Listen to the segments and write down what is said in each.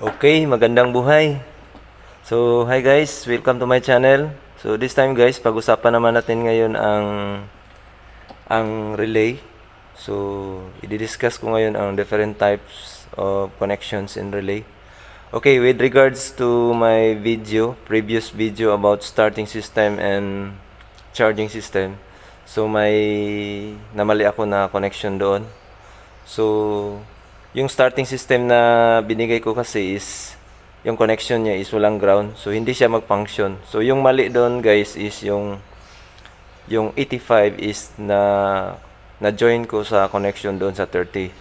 Okay, magandang buhay. So, hi guys, welcome to my channel. So, this time guys, pag-usapan naman natin ngayon ang ang relay. So, i-discuss ko ngayon ang different types of connections in relay. Okay, with regards to my video, previous video about starting system and charging system. So, may namali ako na connection doon. So, yung starting system na binigay ko kasi is yung connection niya is walang ground. So hindi siya mag-function. So yung mali doon guys is yung yung 85 e is na na join ko sa connection doon sa 30.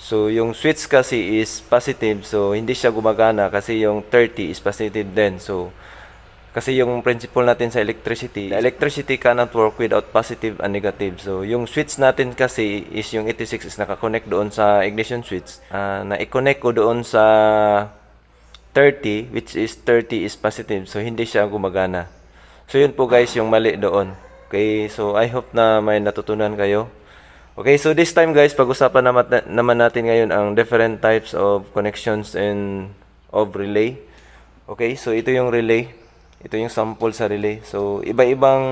So yung switch kasi is positive so hindi siya gumagana kasi yung 30 is positive din. So kasi yung principle natin sa electricity, the electricity cannot work without positive and negative. So, yung switch natin kasi is yung 86 is nakakonect doon sa ignition switch. Uh, na-connect ko doon sa 30, which is 30 is positive. So, hindi siya gumagana. So, yun po guys, yung mali doon. Okay, so I hope na may natutunan kayo. Okay, so this time guys, pag-usapan naman natin ngayon ang different types of connections and of relay. Okay, so ito yung relay ito yung sample sa relay. So, iba-ibang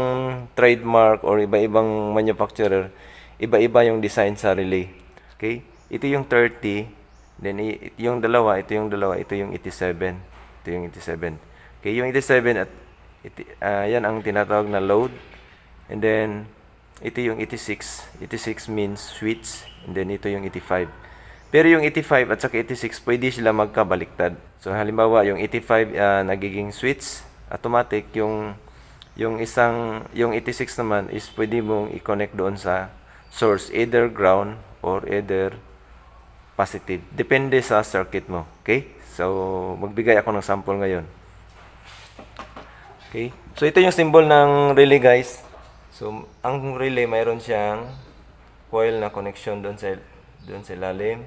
trademark or iba-ibang manufacturer, iba-iba yung design sa relay. Okay? Ito yung 30, then yung dalawa, ito yung dalawa, ito yung 87. Ito yung 87. Okay, yung 87 at iti, uh, yan ang tinatawag na load. And then ito yung 86. 86 means switch and then ito yung 85. Pero yung 85 at saka 86 pwede sila magkabaliktad. So halimbawa yung 85 uh, ah, nagiging switch automatic yung yung isang yung 86 naman is pwede mong i-connect doon sa source either ground or either positive depende sa circuit mo okay so magbigay ako ng sample ngayon okay so ito yung symbol ng relay guys so ang relay mayroon siyang coil na connection doon sa doon sa lalim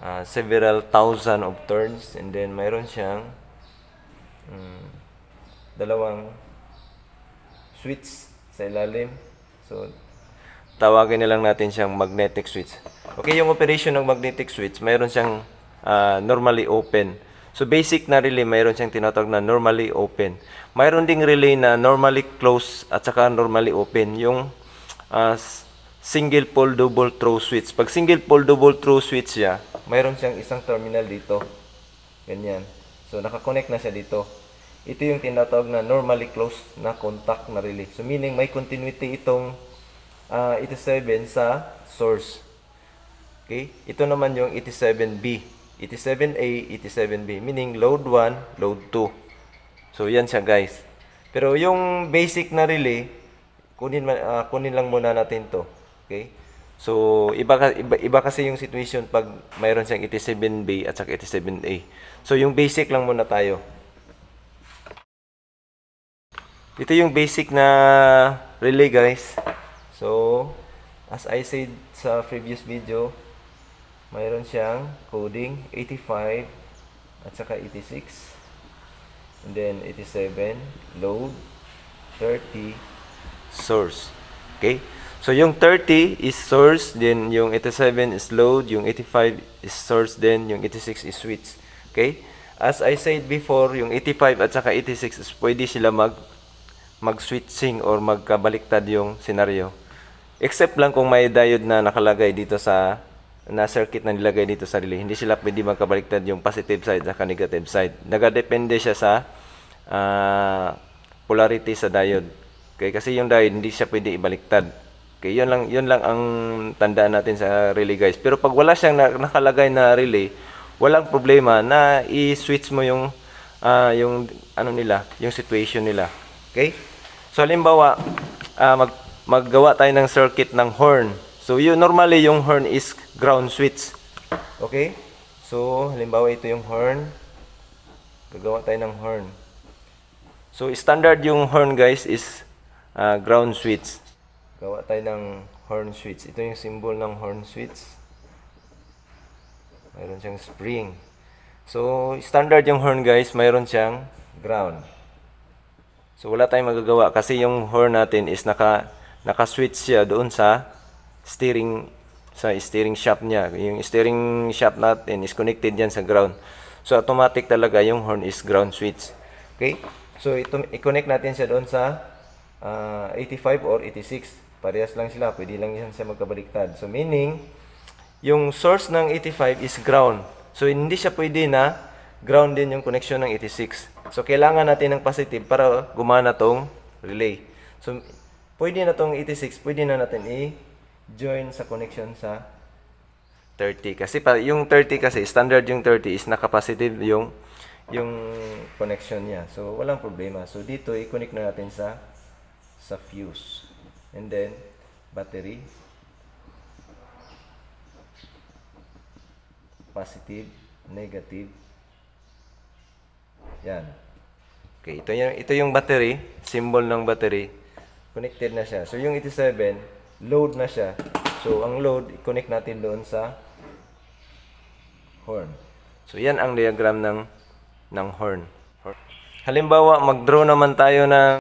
uh, ah, several thousand of turns and then mayroon siyang um, dalawang switch sa ilalim. So, tawagin na lang natin siyang magnetic switch. Okay, yung operation ng magnetic switch, mayroon siyang uh, normally open. So, basic na relay, mayroon siyang tinatawag na normally open. Mayroon ding relay na normally close at saka normally open. Yung uh, single pole double throw switch. Pag single pole double throw switch siya, mayroon siyang isang terminal dito. Ganyan. So, nakakonect na siya dito ito yung tinatawag na normally closed na contact na relay. So meaning may continuity itong uh, ah, 87 sa source. Okay? Ito naman yung 87B. 87A, 87B. Meaning load 1, load 2. So yan siya guys. Pero yung basic na relay, kunin, uh, kunin lang muna natin to. Okay? So, iba, iba, iba kasi yung situation pag mayroon siyang 87B at saka 87A. So, yung basic lang muna tayo. Ito yung basic na relay guys. So, as I said sa previous video, mayroon siyang coding 85 at saka 86 and then 87 load 30 source. Okay? So, yung 30 is source, then yung 87 is load, yung 85 is source, then yung 86 is switch. Okay? As I said before, yung 85 at saka 86 is pwede sila mag mag-switching or magkabaliktad yung scenario. Except lang kung may diode na nakalagay dito sa na circuit na nilagay dito sa relay. Hindi sila pwede magkabaliktad yung positive side sa negative side. Nagadepende siya sa uh, polarity sa diode. Okay, kasi yung diode hindi siya pwede ibaliktad. Okay, yun lang, yun lang ang tandaan natin sa relay guys. Pero pag wala siyang nakalagay na relay, walang problema na i-switch mo yung uh, yung ano nila, yung situation nila. Okay? So halimbawa, uh, mag maggawa tayo ng circuit ng horn. So you normally yung horn is ground switch. Okay? So halimbawa ito yung horn. Gagawa tayo ng horn. So standard yung horn guys is uh, ground switch. Gawa tayo ng horn switch. Ito yung symbol ng horn switch. Mayroon siyang spring. So standard yung horn guys, mayroon siyang ground. So wala tayong magagawa kasi yung horn natin is naka naka-switch siya doon sa steering sa steering shaft niya. Yung steering shaft natin is connected diyan sa ground. So automatic talaga yung horn is ground switch. Okay? So ito i-connect natin siya doon sa uh, ah, 85 or 86. Parehas lang sila, pwede lang yan siya magkabaliktad. So meaning yung source ng 85 is ground. So hindi siya pwede na ground din yung connection ng 86. So, kailangan natin ng positive para gumana tong relay. So, pwede na tong 86, pwede na natin i-join sa connection sa 30. Kasi pa, yung 30 kasi, standard yung 30 is nakapositive yung yung connection niya. So, walang problema. So, dito, i-connect na natin sa sa fuse. And then, battery. Positive, negative, yan. Okay, ito yung, ito yung battery, symbol ng battery. Connected na siya. So yung 87, load na siya. So ang load, i-connect natin doon sa horn. So yan ang diagram ng ng horn. Halimbawa, mag-draw naman tayo ng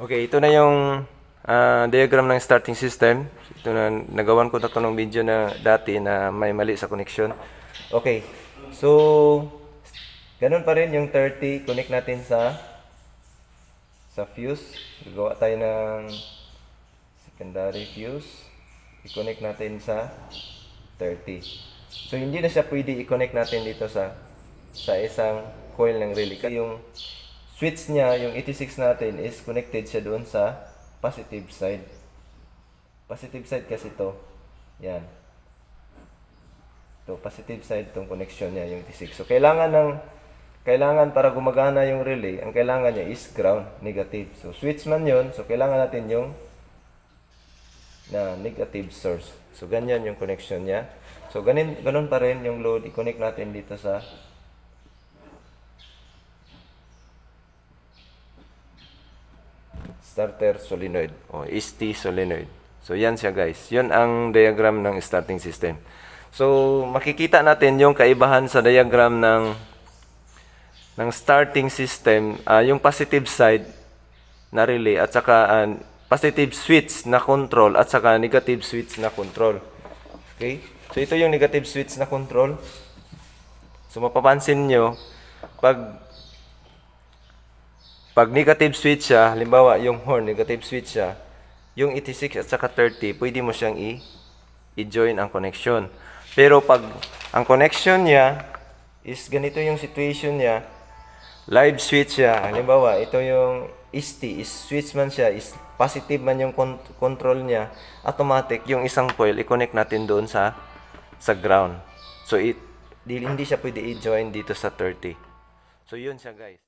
Okay, ito na yung uh, diagram ng starting system. Ito na, nagawan ko na ng video na dati na may mali sa connection. Okay, so ganun pa rin yung 30, connect natin sa sa fuse. Gagawa tayo ng secondary fuse. I-connect natin sa 30. So hindi na siya pwede i-connect natin dito sa sa isang coil ng relay. Yung switch niya, yung 86 natin is connected siya doon sa positive side. Positive side kasi to. Yan. To positive side tong connection niya yung T6. So kailangan ng kailangan para gumagana yung relay, ang kailangan niya is ground negative. So switch man 'yon, so kailangan natin yung na negative source. So ganyan yung connection niya. So ganin ganun pa rin yung load i-connect natin dito sa starter solenoid o ST solenoid. So yan siya guys. Yun ang diagram ng starting system. So makikita natin yung kaibahan sa diagram ng ng starting system, uh, yung positive side na relay at saka uh, positive switch na control at saka negative switch na control. Okay? So ito yung negative switch na control. So mapapansin nyo, pag pag negative switch siya, halimbawa yung horn, negative switch siya, yung 86 e at saka 30, pwede mo siyang i-join ang connection. Pero pag ang connection niya is ganito yung situation niya, live switch siya, halimbawa ito yung ST, is switch man siya, is positive man yung con control niya, automatic yung isang coil i-connect natin doon sa sa ground. So it hindi siya pwede i-join dito sa 30. So yun siya guys.